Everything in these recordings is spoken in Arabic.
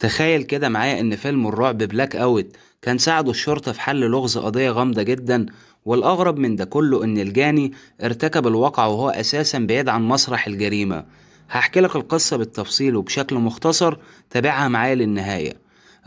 تخيل كده معايا إن فيلم الرعب بلاك أوت كان ساعده الشرطة في حل لغز قضية غامضة جدا والأغرب من ده كله إن الجاني ارتكب الواقعة وهو أساسا بعيد عن مسرح الجريمة هحكي لك القصة بالتفصيل وبشكل مختصر تابعها معايا للنهاية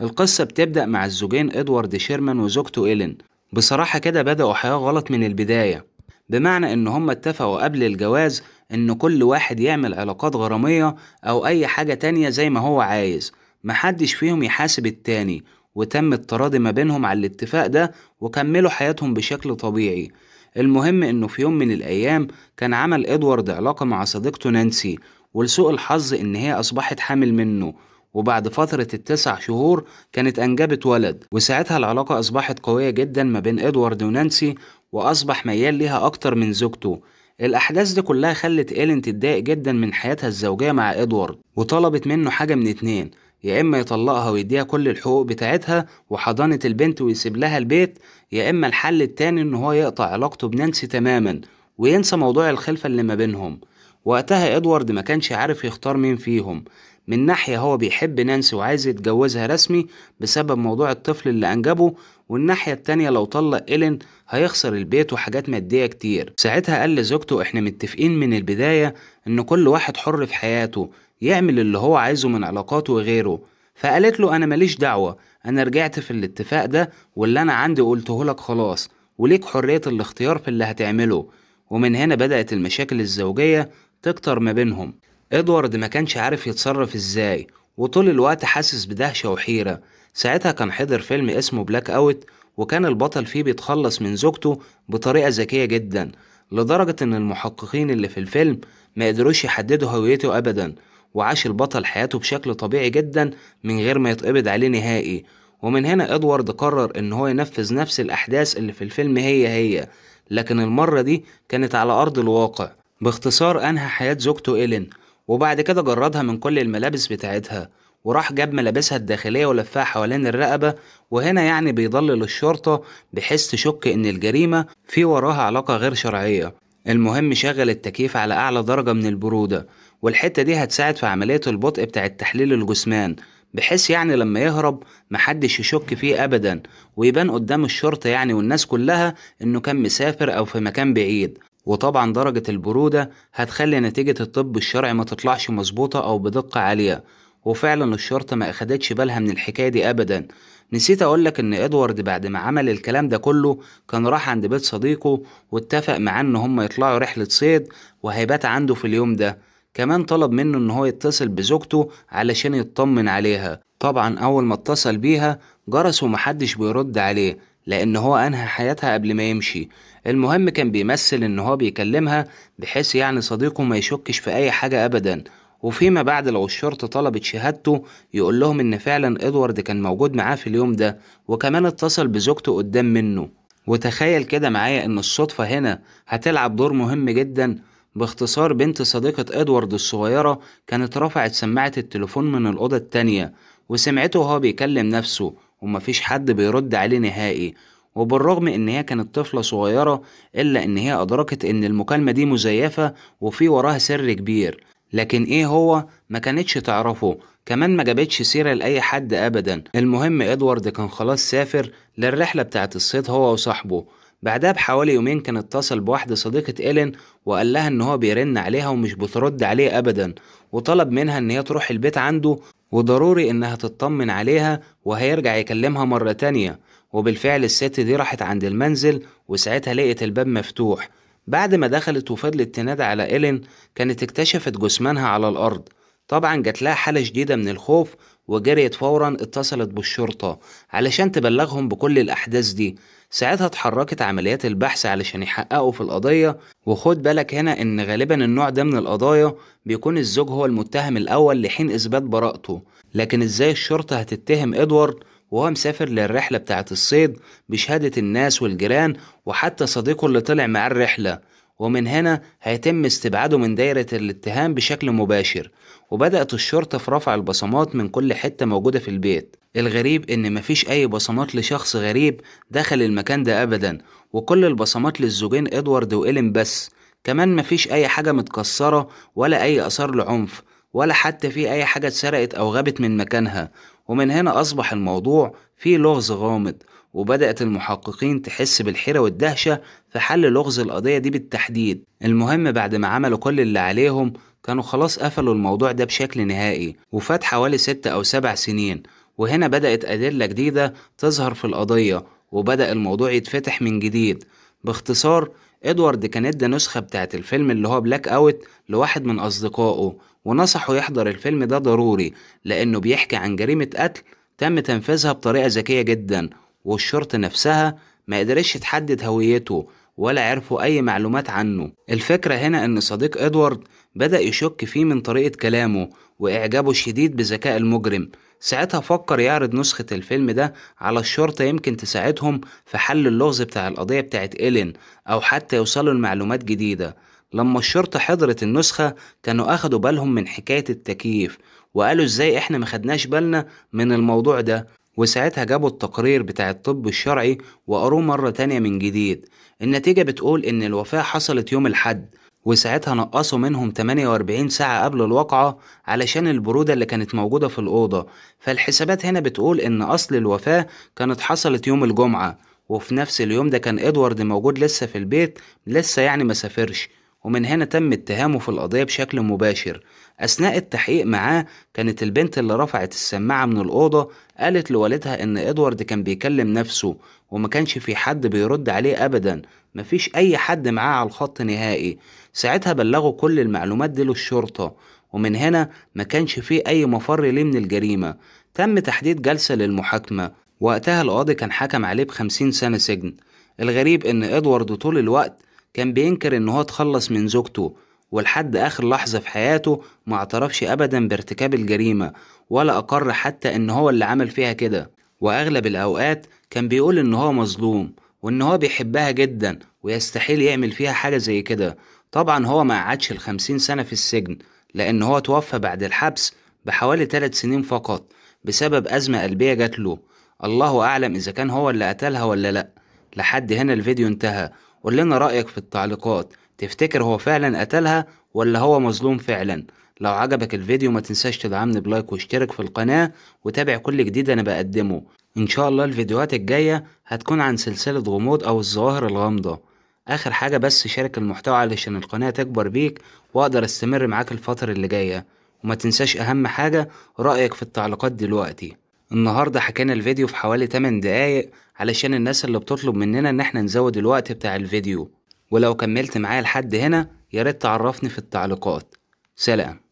القصة بتبدأ مع الزوجين إدوارد شيرمان وزوجته إيلين بصراحة كده بدأوا حياة غلط من البداية بمعنى إن هما اتفقوا قبل الجواز إن كل واحد يعمل علاقات غرامية أو أي حاجة تانية زي ما هو عايز محدش فيهم يحاسب التاني وتم التراضي ما بينهم على الاتفاق ده وكملوا حياتهم بشكل طبيعي المهم انه في يوم من الايام كان عمل ادوارد علاقة مع صديقته نانسي ولسوء الحظ ان هي اصبحت حامل منه وبعد فترة التسع شهور كانت أنجبت ولد وساعتها العلاقة أصبحت قوية جدا ما بين إدوارد ونانسي وأصبح ميال ليها أكتر من زوجته الأحداث دي كلها خلت إيلين تتضايق جدا من حياتها الزوجية مع إدوارد وطلبت منه حاجة من اتنين يا إما يطلقها ويديها كل الحقوق بتاعتها وحضانة البنت ويسيب لها البيت يا إما الحل التاني إن هو يقطع علاقته بنانسي تماما وينسى موضوع الخلفة اللي ما بينهم وقتها إدوارد ما كانش عارف يختار مين فيهم من ناحية هو بيحب نانسي وعايز يتجوزها رسمي بسبب موضوع الطفل اللي أنجبه والناحية التانية لو طلق إيلين هيخسر البيت وحاجات مادية كتير ساعتها قال لزوجته إحنا متفقين من البداية إن كل واحد حر في حياته يعمل اللي هو عايزه من علاقاته وغيره فقالت له أنا ماليش دعوة أنا رجعت في الاتفاق ده واللي أنا عندي قلته لك خلاص وليك حرية الاختيار في اللي هتعمله ومن هنا بدأت المشاكل الزوجية تكتر ما بينهم إدوارد ما كانش عارف يتصرف إزاي وطول الوقت حاسس بدهشة وحيرة ساعتها كان حضر فيلم اسمه بلاك أوت وكان البطل فيه بيتخلص من زوجته بطريقة ذكية جدا لدرجة إن المحققين اللي في الفيلم ما قدروش يحددوا هويته أبدا وعاش البطل حياته بشكل طبيعي جدا من غير ما يتقبض عليه نهائي ومن هنا ادوارد قرر ان هو ينفذ نفس الاحداث اللي في الفيلم هي هي لكن المرة دي كانت على ارض الواقع باختصار انهى حياة زوجته ايلين وبعد كده جردها من كل الملابس بتاعتها وراح جاب ملابسها الداخلية ولفها حوالين الرقبة وهنا يعني بيضلل الشرطة بحيث تشك إن الجريمة في وراها علاقة غير شرعية المهم شغل التكييف على أعلى درجة من البرودة والحتة دي هتساعد في عملية البطء بتاع تحليل الجثمان بحيث يعني لما يهرب محدش يشك فيه أبدا ويبان قدام الشرطة يعني والناس كلها إنه كان مسافر أو في مكان بعيد وطبعا درجة البرودة هتخلي نتيجة الطب الشرعي ما تطلعش مظبوطة أو بدقة عالية وفعلا الشرطة ما أخدتش بالها من الحكاية دي أبدا نسيت أقولك إن إدوارد بعد ما عمل الكلام ده كله كان راح عند بيت صديقه واتفق معاه إن هما يطلعوا رحلة صيد وهيبات عنده في اليوم ده كمان طلب منه ان هو يتصل بزوجته علشان يطمن عليها طبعا اول ما اتصل بيها جرس ومحدش بيرد عليه لان هو انهى حياتها قبل ما يمشي المهم كان بيمثل ان هو بيكلمها بحيث يعني صديقه ما يشكش في اي حاجة ابدا وفيما بعد لو الشرطة طلبت شهادته يقول لهم ان فعلا ادوارد كان موجود معاه في اليوم ده وكمان اتصل بزوجته قدام منه وتخيل كده معايا ان الصدفة هنا هتلعب دور مهم جدا باختصار بنت صديقة إدوارد الصغيرة كانت رفعت سماعة التليفون من الأوضة التانية وسمعته وهو بيكلم نفسه ومفيش حد بيرد عليه نهائي وبالرغم إن هي كانت طفلة صغيرة إلا إن هي أدركت إن المكالمة دي مزيفة وفي وراها سر كبير لكن إيه هو ما كانتش تعرفه كمان ما جابتش سيرة لأي حد أبدا المهم إدوارد كان خلاص سافر للرحلة بتاعت الصيد هو وصاحبه بعدها بحوالي يومين كان اتصل بواحدة صديقة إيلين وقال لها إن هو بيرن عليها ومش بترد عليه أبدا وطلب منها إن هي تروح البيت عنده وضروري إنها تطمن عليها وهيرجع يكلمها مرة تانية وبالفعل الست دي راحت عند المنزل وساعتها لقيت الباب مفتوح بعد ما دخلت وفضلت تنادى على إيلين كانت اكتشفت جثمانها على الأرض طبعا جات لها حالة شديدة من الخوف وجريت فورا اتصلت بالشرطة علشان تبلغهم بكل الأحداث دي ساعتها اتحركت عمليات البحث علشان يحققوا في القضية وخد بالك هنا إن غالبا النوع ده من القضايا بيكون الزوج هو المتهم الأول لحين إثبات براءته لكن إزاي الشرطة هتتهم إدوارد وهو مسافر للرحلة بتاعة الصيد بشهادة الناس والجيران وحتى صديقه اللي طلع معاه الرحلة ومن هنا هيتم استبعاده من دايرة الاتهام بشكل مباشر وبدأت الشرطة في رفع البصمات من كل حتة موجودة في البيت الغريب إن مفيش أي بصمات لشخص غريب دخل المكان ده أبدا وكل البصمات للزوجين إدوارد وإيلين بس كمان مفيش أي حاجة متكسرة ولا أي أثار لعنف ولا حتى في أي حاجة اتسرقت أو غابت من مكانها ومن هنا أصبح الموضوع فيه لغز غامض وبدأت المحققين تحس بالحيرة والدهشة في حل لغز القضية دي بالتحديد المهم بعد ما عملوا كل اللي عليهم كانوا خلاص قفلوا الموضوع ده بشكل نهائي وفات حوالي ست أو سبع سنين وهنا بدأت أدلة جديدة تظهر في القضية وبدأ الموضوع يتفتح من جديد باختصار ادوارد كان ادى نسخة بتاعت الفيلم اللي هو بلاك اوت لواحد من اصدقائه ونصحه يحضر الفيلم ده ضروري لانه بيحكي عن جريمة قتل تم تنفيذها بطريقة ذكية جدا والشرطة نفسها ما قدرش تحدد هويته ولا عرفوا أي معلومات عنه الفكرة هنا أن صديق إدوارد بدأ يشك فيه من طريقة كلامه وإعجابه الشديد بذكاء المجرم ساعتها فكر يعرض نسخة الفيلم ده على الشرطة يمكن تساعدهم في حل اللغز بتاع القضية بتاعت إيلين أو حتى يوصلوا لمعلومات جديدة لما الشرطة حضرت النسخة كانوا أخدوا بالهم من حكاية التكييف وقالوا إزاي إحنا مخدناش بالنا من الموضوع ده وساعتها جابوا التقرير بتاع الطب الشرعي وقروه مرة تانية من جديد النتيجة بتقول إن الوفاة حصلت يوم الحد وساعتها نقصوا منهم 48 ساعة قبل الواقعة علشان البرودة اللي كانت موجودة في الأوضة فالحسابات هنا بتقول إن أصل الوفاة كانت حصلت يوم الجمعة وفي نفس اليوم ده كان إدوارد موجود لسه في البيت لسه يعني مسافرش ومن هنا تم اتهامه في القضية بشكل مباشر أثناء التحقيق معاه كانت البنت اللي رفعت السماعة من الأوضة قالت لوالدها إن إدوارد كان بيكلم نفسه وما كانش في حد بيرد عليه أبدا مفيش أي حد معاه على الخط نهائي ساعتها بلغوا كل المعلومات دي للشرطة ومن هنا ما كانش فيه أي مفر ليه من الجريمة تم تحديد جلسة للمحاكمة وقتها القاضي كان حكم عليه بخمسين سنة سجن الغريب إن إدوارد طول الوقت كان بينكر إن هو اتخلص من زوجته ولحد آخر لحظة في حياته ما اعترفش أبدا بارتكاب الجريمة ولا أقر حتى إن هو اللي عمل فيها كده وأغلب الأوقات كان بيقول إن هو مظلوم وإن هو بيحبها جدا ويستحيل يعمل فيها حاجة زي كده طبعا هو ما قعدش الخمسين سنة في السجن لأن هو توفى بعد الحبس بحوالي ثلاث سنين فقط بسبب أزمة قلبية جات له الله أعلم إذا كان هو اللي قتلها ولا لأ لحد هنا الفيديو انتهى قول لنا رأيك في التعليقات تفتكر هو فعلا قتلها ولا هو مظلوم فعلا لو عجبك الفيديو ما تنساش تدعمني بلايك واشترك في القناة وتابع كل جديد انا بقدمه ان شاء الله الفيديوهات الجاية هتكون عن سلسلة غموض او الظواهر الغامضة اخر حاجة بس شارك المحتوى علشان القناة تكبر بيك واقدر استمر معاك الفترة اللي جاية وما تنساش اهم حاجة رأيك في التعليقات دلوقتي النهاردة حكينا الفيديو في حوالي 8 دقايق علشان الناس اللي بتطلب مننا ان احنا نزود الوقت بتاع الفيديو ولو كملت معايا لحد هنا ياريت تعرفني في التعليقات سلام